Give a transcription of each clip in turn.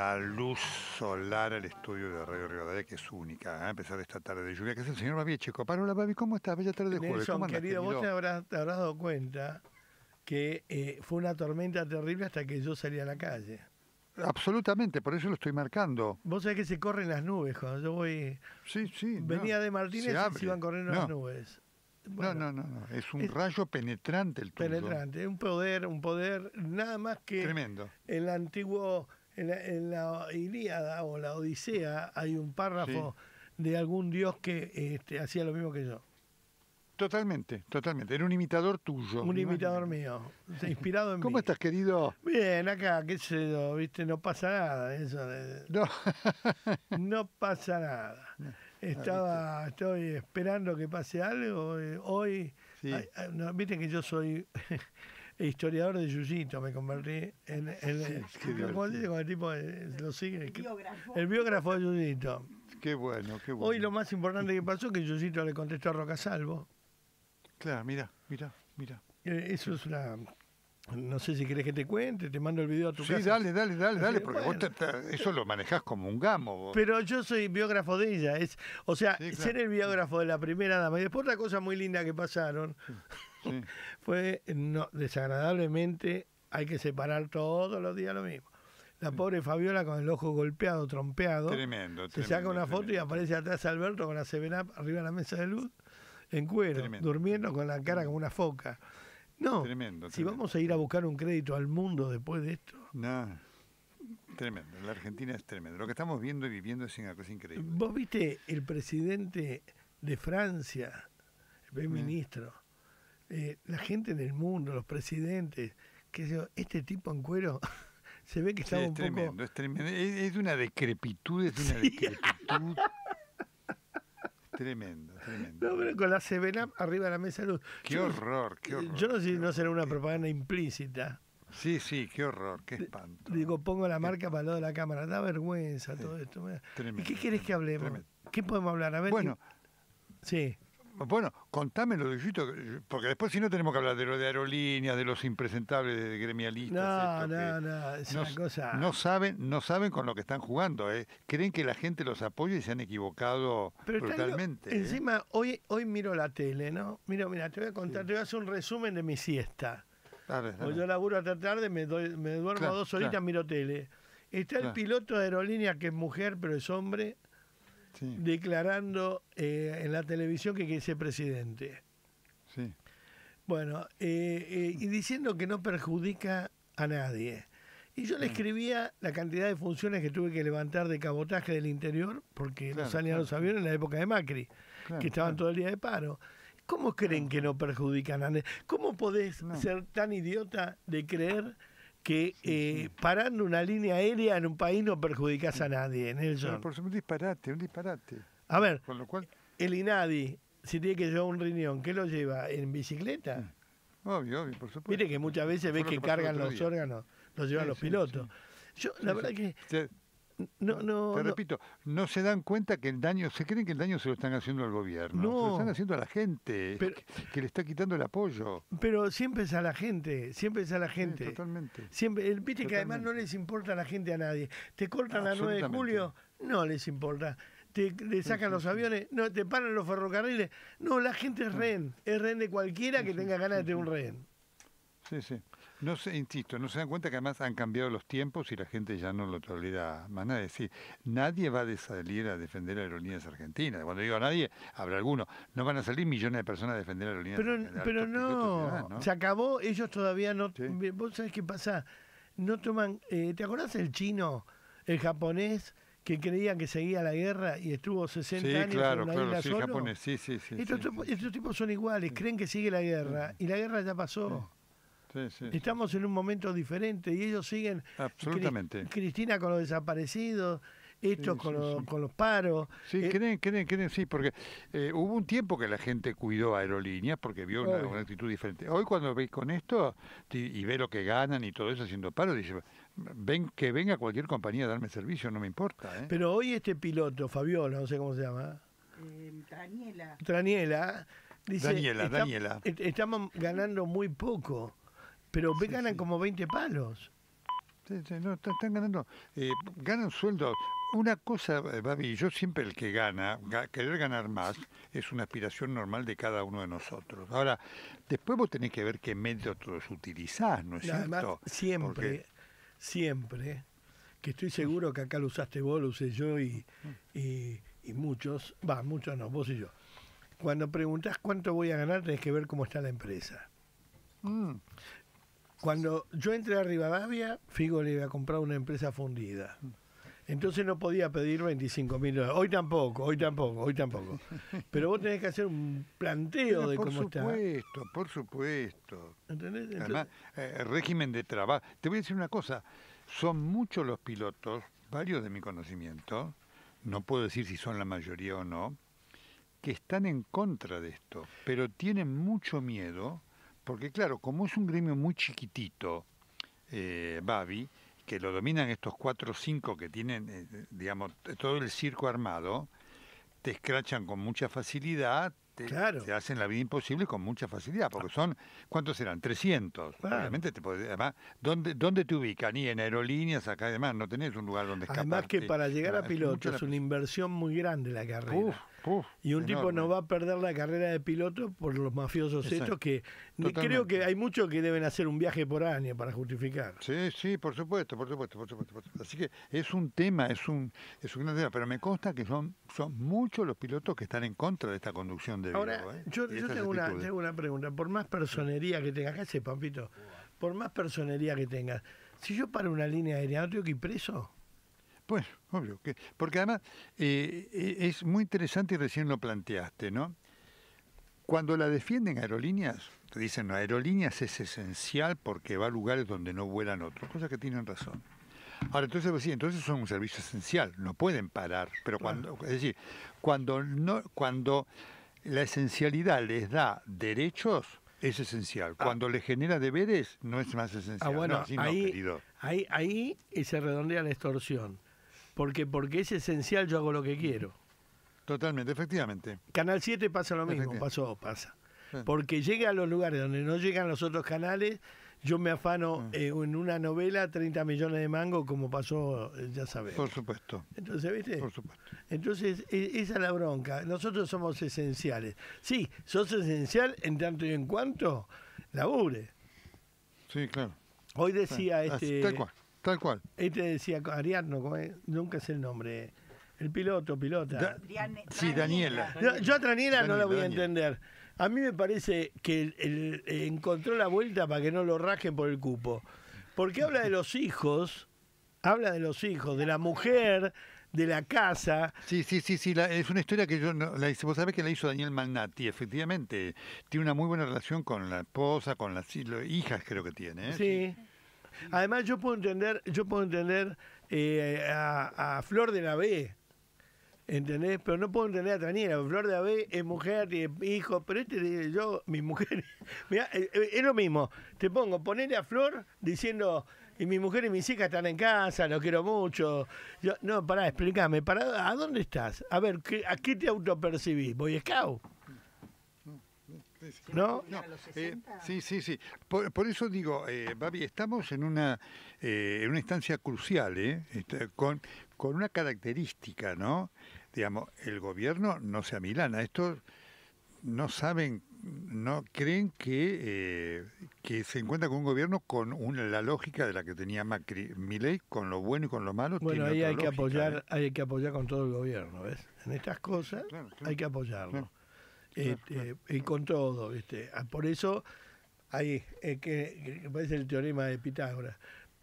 la luz solar al estudio de Radio Rivadavia, que es única, ¿eh? a pesar esta tarde de lluvia, que es el señor Babi Echeco. Hola, Babi, ¿cómo estás? Bella tarde de jueves. querido, vos te habrás, dado cuenta que eh, fue una tormenta terrible hasta que yo salí a la calle. Absolutamente, por eso lo estoy marcando. Vos sabés que se corren las nubes cuando yo voy. Sí, sí. Venía de Martínez y se iban corriendo las nubes. no, no, no, es un rayo penetrante el tuyo. Penetrante, un poder, un poder nada más que. Tremendo. El antiguo en la, Ilíada o la Odisea hay un párrafo de algún dios que este, hacía lo mismo que yo. Totalmente, totalmente. Era un imitador tuyo. Un imitador mío, inspirado en mí. ¿Cómo estás, querido? Bien, acá, qué sé yo, viste, no pasa nada. Eso no. pasa nada. Ah, Estaba, estoy esperando que pase algo. Eh, hoy, no, viste que yo soy historiador de Yuyito me convertí en, el, tipo de, eh, sigue, el, biógrafo. de Yuyito. Qué bueno, qué bueno. Hoy lo más importante que pasó es que Yuyito le contestó a Roca Salvo. Claro, mira, mira, mira. Eh, eso es una no sé si querés que te cuente, te mando el video a tu casa. Sí, dale, dale, dale, dale, porque vos eso lo manejás como un gamo. Pero yo soy biógrafo de ella, es, o sea, ser el biógrafo de la primera dama. Y después otra cosa muy linda que pasaron, Fue no, desagradablemente, hay que separar todos los días lo mismo. La pobre Fabiola con el ojo golpeado, trompeado. Tremendo, Se saca una foto y aparece atrás Alberto con la Seven arriba de la mesa de luz, en cuero, durmiendo con la cara como una foca. No, si vamos a ir a buscar un crédito al mundo después de esto. No, tremendo. La Argentina es tremendo. Lo que estamos viendo y viviendo es una cosa increíble. Vos viste el presidente de Francia, el primer mm. ministro eh, la gente en el mundo, los presidentes, que yo, este tipo en cuero se ve que está es un tremendo, poco... Es tremendo, es, una decrepitud, es una decrepitud. tremendo, tremendo. No, pero con la Seven arriba de la mesa de luz. Qué horror, qué eh, horror. Yo no sé si no será una propaganda implícita. Sí, sí, qué horror, qué espanto. Digo, pongo la marca para el lado de la cámara. Da vergüenza todo esto. ¿Y qué querés que hablemos? ¿Qué podemos hablar? A ver. Bueno, sí. Bueno, contame lo contámelo, porque después si no tenemos que hablar de lo de aerolíneas, de los impresentables de gremialistas. No, no, no, no, saben, no saben con lo que están jugando. Eh. Creen que la gente los apoya y se han equivocado Pero brutalmente. ¿eh? Encima, hoy, hoy miro la tele, ¿no? Mira, mira, te voy a contar, te voy a hacer un resumen de mi siesta. Dale, yo laburo hasta tarde, me, duermo dos horitas, miro tele. Está el piloto de aerolínea que es mujer, pero es hombre, declarando eh, en la televisión que quiere ser presidente. Bueno, eh, eh, y diciendo que no perjudica a nadie. Y yo le escribía la cantidad de funciones que tuve que levantar de cabotaje del interior, porque los no salían aviones en la época de Macri, que estaban todo el día de paro. ¿Cómo creen que no perjudican a nadie? ¿Cómo podés ser tan idiota de creer que eh, parando una línea aérea en un país no perjudicas a nadie, Nelson. por supuesto, un disparate, un disparate. A ver, Con lo cual... el INADI, si tiene que llevar un riñón, ¿qué lo lleva? ¿En bicicleta? Obvio, obvio, por supuesto. Mire que muchas veces ves que, cargan los órganos, los llevan los pilotos. Yo, la verdad que... No, no, Te repito, no se dan cuenta que el daño, se creen que el daño se lo están haciendo al gobierno, se lo están haciendo a la gente, que, le está quitando el apoyo. Pero siempre es a la gente, siempre es a la gente. totalmente. Siempre, el, eh, viste que además no les importa a la gente a nadie. Te cortan la 9 de julio, no les importa. Te, sacan los aviones, no, te paran los ferrocarriles. No, la gente es ah. rehén, es rehén de cualquiera que tenga ganas de tener un rehén. Sí, sí. No se, insisto, no se dan cuenta que además han cambiado los tiempos y la gente ya no lo tolera más nada. decir, nadie va a salir a defender a aerolíneas argentinas. Cuando digo a nadie, habrá alguno. No van a salir millones de personas a defender a aerolíneas pero, argentinas. Pero no, se acabó, ellos todavía no... Vos sabés qué pasa, no toman... Eh, ¿Te acordás el chino, el japonés? que creían que seguía la guerra y estuvo 60 años en la isla sí, Japonés, sí, sí, sí, estos, estos tipos son iguales, creen que sigue la guerra y la guerra ya pasó. Estamos en un momento diferente y ellos siguen. Absolutamente. Cristina con los desaparecidos, estos con, los, con los paros. Sí, eh, creen, creen, creen, sí, porque eh, hubo un tiempo que la gente cuidó aerolíneas porque vio una, actitud diferente. Hoy, cuando veis con esto y ve lo que ganan y todo eso haciendo paro, dice. Ven, que venga cualquier compañía a darme servicio, no me importa. ¿eh? Pero hoy este piloto, Fabiola, no sé cómo se llama. Traniela. Em, Traniela. Dice, Daniela, Estamos ganando muy poco pero ganan como 20 palos. Sí, sí, no, están ganando, eh, ganan sueldos. Una cosa, eh, Babi, yo siempre el que gana, querer ganar más, es una aspiración normal de cada uno de nosotros. Ahora, después vos tenés que ver qué métodos utilizás, ¿no es cierto? siempre, siempre, que estoy seguro que acá lo usaste vos, lo usé yo y, muchos, va, muchos no, vos y yo. Cuando preguntás cuánto voy a ganar, tenés que ver cómo está la empresa. Mm. Cuando yo entré a Rivadavia, Figo le había comprado una empresa fundida. Entonces no podía pedir 25 mil dólares. Hoy tampoco, hoy tampoco, hoy tampoco. Pero vos tenés que hacer un planteo de cómo está. Por supuesto, por supuesto. Además, eh, régimen de trabajo. Te voy a decir una cosa. Son muchos los pilotos, varios de mi conocimiento, no puedo decir si son la mayoría o no, que están en contra de esto, pero tienen mucho miedo porque claro, como es un gremio muy chiquitito, eh, Babi, que lo dominan estos cuatro o cinco que tienen, eh, digamos, todo el circo armado, te escrachan con mucha facilidad, te, hacen la vida imposible con mucha facilidad, porque ah. son, ¿cuántos serán? 300. te además, ¿dónde, ¿dónde te ubican? Y en aerolíneas, acá además, no tenés un lugar donde escapar. Además que para llegar a piloto es una inversión muy grande la carrera. Uf, y un tipo no va a perder la carrera de piloto por los mafiosos estos que creo que hay muchos que deben hacer un viaje por año para justificar. Sí, sí, por supuesto, por supuesto, por supuesto. Así que es un tema, es un, gran tema, pero me consta que son, son muchos los pilotos que están en contra de esta conducción de Ahora, ¿eh? yo, yo ¿eh? tengo, una, pregunta, por más personería que tengas, haces, Pampito, por más personería que tengas, si yo paro una línea aérea, ¿no tengo que ir preso? pues obvio que. Porque además eh, es muy interesante y recién lo planteaste, ¿no? Cuando la defienden aerolíneas, te dicen, no, aerolíneas es esencial porque va a lugares donde no vuelan otros, cosa que tienen razón. Ahora, entonces, entonces son un servicio esencial, no pueden parar, pero cuando, es decir, cuando, no, cuando la esencialidad les da derechos, es esencial. Ah. Cuando les le genera deberes, no es más esencial. Ah, bueno, ahí, ahí, ahí se redondea la extorsión porque, porque es esencial, yo hago lo que quiero. Totalmente, efectivamente. Canal 7 pasa lo mismo, pasó, pasa. Porque llega a los lugares donde no llegan los otros canales, yo me afano ah. eh, en una novela 30 millones de mangos, como pasó, eh, ya sabes. Por supuesto. Entonces, ¿viste? Por supuesto. Entonces, e, esa es la bronca. Nosotros somos esenciales. Sí, sos esencial en tanto y en cuanto labure. Sí, claro. Hoy decía este. Tal cual. te decía Ariadno, es, nunca sé el nombre. El piloto, pilota. sí, Daniela. yo a Daniela no la voy a entender. A mí me parece que el, eh, encontró la vuelta para que no lo rajen por el cupo. Porque habla de los hijos, habla de los hijos, de la mujer, de la casa. Sí, sí, sí, sí. es una historia que yo no, la hice. Vos sabés que la hizo Daniel Magnati, efectivamente. Tiene una muy buena relación con la esposa, con las hijas, creo que tiene. ¿eh? sí. Además, yo puedo entender, yo puedo entender eh, a, Flor de la B. ¿Entendés? Pero no puedo entender a Daniela. Flor de la B es mujer, y hijo, pero este, yo, mi mujer, eh, eh, es, lo mismo. Te pongo, ponele a Flor diciendo, y mi mujer y mis hijas están en casa, los quiero mucho. Yo, no, pará, explícame, para, ¿a dónde estás? A ver, ¿a qué te autopercibís? ¿Voy scout? No, eh, sí, sí, sí. Por, eso digo, eh, Babi, estamos en una, eh, en una instancia crucial, ¿eh? Este, con, con una característica, ¿no? Digamos, el gobierno no sea Milana Estos no saben, no creen que, eh, que se encuentra con un gobierno con una, la lógica de la que tenía Macri. Milei, con lo bueno y con lo malo, bueno, ahí hay que apoyar, ¿eh? hay que apoyar con todo el gobierno, ¿ves? En estas cosas hay que apoyarlo. Este, y con todo. este Por eso hay eh, que, parece el teorema de Pitágoras.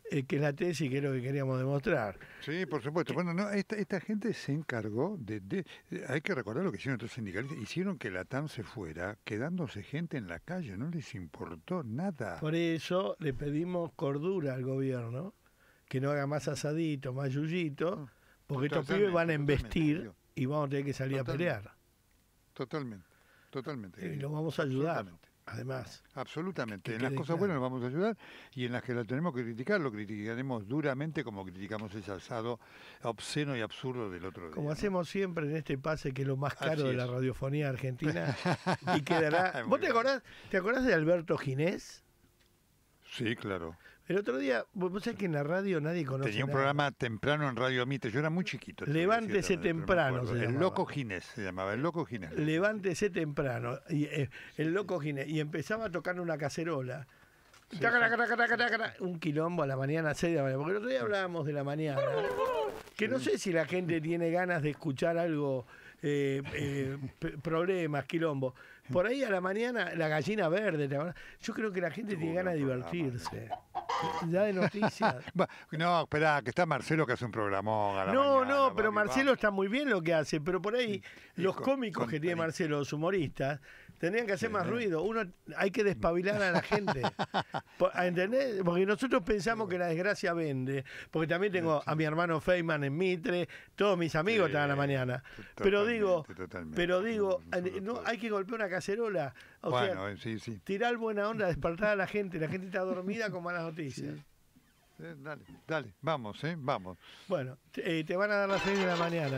Eh, que la tesis que es lo que queríamos demostrar. Sí, por supuesto. Eh, bueno, no, esta, esta gente se encargó de, Hay que recordar lo que hicieron estos sindicalistas. Hicieron que la TAM se fuera, quedándose gente en la calle. No les importó nada. Por eso le pedimos cordura al gobierno, que no haga más asadito, más yuyito, ah, porque estos pibes van a investir y vamos a tener que salir a pelear. Totalmente. Totalmente. Y eh, lo vamos a ayudar, además. Absolutamente. En las cosas buenas nos vamos a ayudar y en las que la tenemos que criticar, lo criticaremos duramente como criticamos ese asado obsceno y absurdo del otro Como hacemos siempre en este pase que es lo más caro de la radiofonía argentina y quedará... ¿Vos te acordás, te acordás de Alberto Ginés? Sí, claro. El otro día, vos sabés que en la radio nadie conoce. Tenía un programa temprano en Radio Mitre, yo era muy chiquito. Levántese temprano. el Loco Ginés se llamaba, el Loco Ginés. Levántese temprano, y, eh, el Loco Ginés. Y empezaba a tocar una cacerola. un quilombo a la mañana, 6 de la mañana. Porque el otro día hablábamos de la mañana. Que no sé si la gente tiene ganas de escuchar algo, eh, eh, problemas, quilombo. Por ahí a la mañana, la gallina verde. Yo creo que la gente tiene ganas de divertirse. Ya de noticias. no, espera, que está Marcelo que hace un programa. No, no, pero Marcelo está muy bien lo que hace, pero por ahí los cómicos que tiene Marcelo, los humoristas, Tendrían que hacer más ruido. Uno hay que despabilar a la gente. entender Porque nosotros pensamos que la desgracia vende. Porque también tengo a mi hermano Feynman en Mitre, todos mis amigos están a la mañana. Pero digo, pero digo, eh, hay que golpear una cacerola. O sea, eh, tirar buena onda, despertar a la gente. La gente está dormida con malas noticias. Eh, dale, dale, vamos, eh, vamos. Bueno, eh, te van a dar las 6 de la mañana,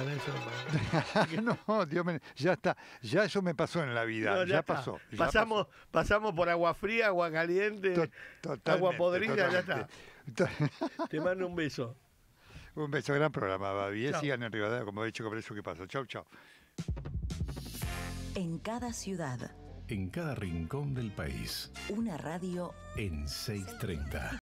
¿no? no, Dios mío, ya está, ya eso me pasó en la vida, ya, pasó. pasamos, pasamos por agua fría, agua caliente, agua podrida, ya está. te mando un beso. Un beso, gran programa, Babi. Eh, sigan en Rivadavia, como he dicho, con eso que pasa. Chau, chau. En cada ciudad. En cada rincón del país. Una radio. En 630.